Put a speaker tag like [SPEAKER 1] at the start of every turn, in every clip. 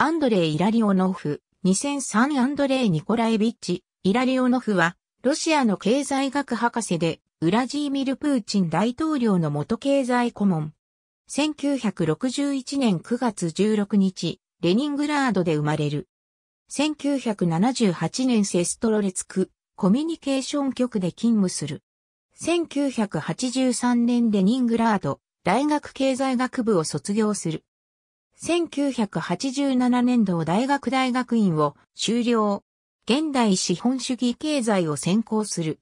[SPEAKER 1] アンドレイ・イラリオノフ、2003アンドレイ・ニコライビッチ、イラリオノフは、ロシアの経済学博士で、ウラジーミル・プーチン大統領の元経済顧問。1961年9月16日、レニングラードで生まれる。1978年セストロレツク、コミュニケーション局で勤務する。1983年レニングラード、大学経済学部を卒業する。1987年度大学大学院を修了。現代資本主義経済を専攻する。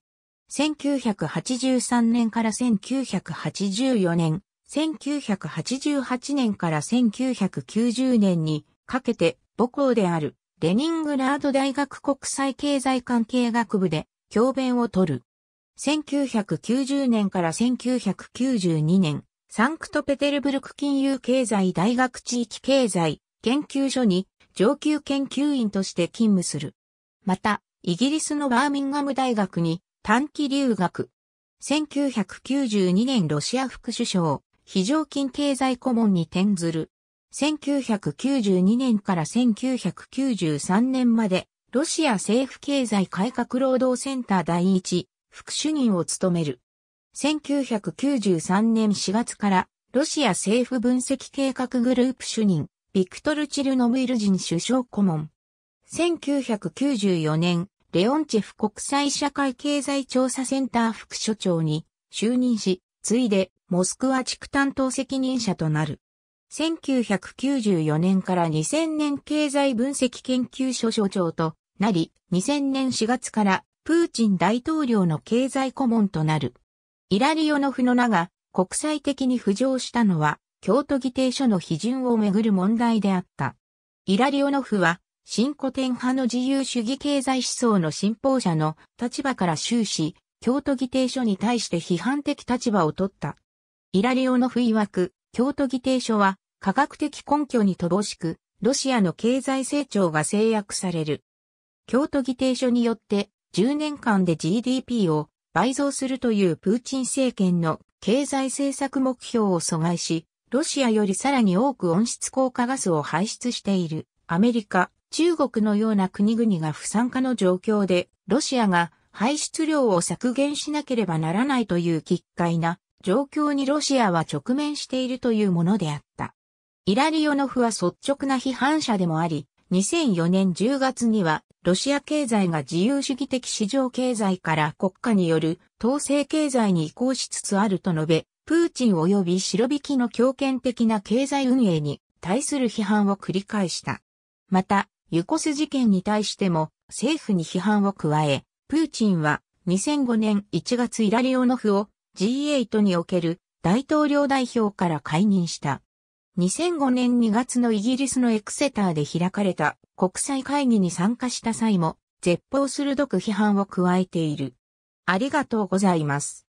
[SPEAKER 1] 1983年から1984年、1988年から1990年にかけて母校であるレニングラード大学国際経済関係学部で教鞭を取る。1990年から1992年、サンクトペテルブルク金融経済大学地域経済研究所に上級研究員として勤務する。また、イギリスのバーミンガム大学に短期留学。1992年ロシア副首相、非常勤経済顧問に転ずる。1992年から1993年まで、ロシア政府経済改革労働センター第一、副主任を務める。1993年4月からロシア政府分析計画グループ主任、ビクトル・チルノムイル人首相顧問。1994年、レオンチェフ国際社会経済調査センター副所長に就任し、ついでモスクワ地区担当責任者となる。1994年から2000年経済分析研究所所長となり、2000年4月からプーチン大統領の経済顧問となる。イラリオノフの名が国際的に浮上したのは、京都議定書の批准をめぐる問題であった。イラリオノフは、新古典派の自由主義経済思想の信奉者の立場から終始、京都議定書に対して批判的立場を取った。イラリオノフ曰く、京都議定書は科学的根拠に乏しく、ロシアの経済成長が制約される。京都議定書によって10年間で GDP を倍増するというプーチン政権の経済政策目標を阻害し、ロシアよりさらに多く温室効果ガスを排出しているアメリカ、中国のような国々が不参加の状況で、ロシアが排出量を削減しなければならないという奇怪な状況にロシアは直面しているというものであった。イラリオノフは率直な批判者でもあり、2004年10月にはロシア経済が自由主義的市場経済から国家による統制経済に移行しつつあると述べ、プーチン及び白引きの強権的な経済運営に対する批判を繰り返した。また、ユコス事件に対しても政府に批判を加え、プーチンは2005年1月イラリオノフを G8 における大統領代表から解任した。2005年2月のイギリスのエクセターで開かれた国際会議に参加した際も、絶望鋭く批判を加えている。ありがとうございます。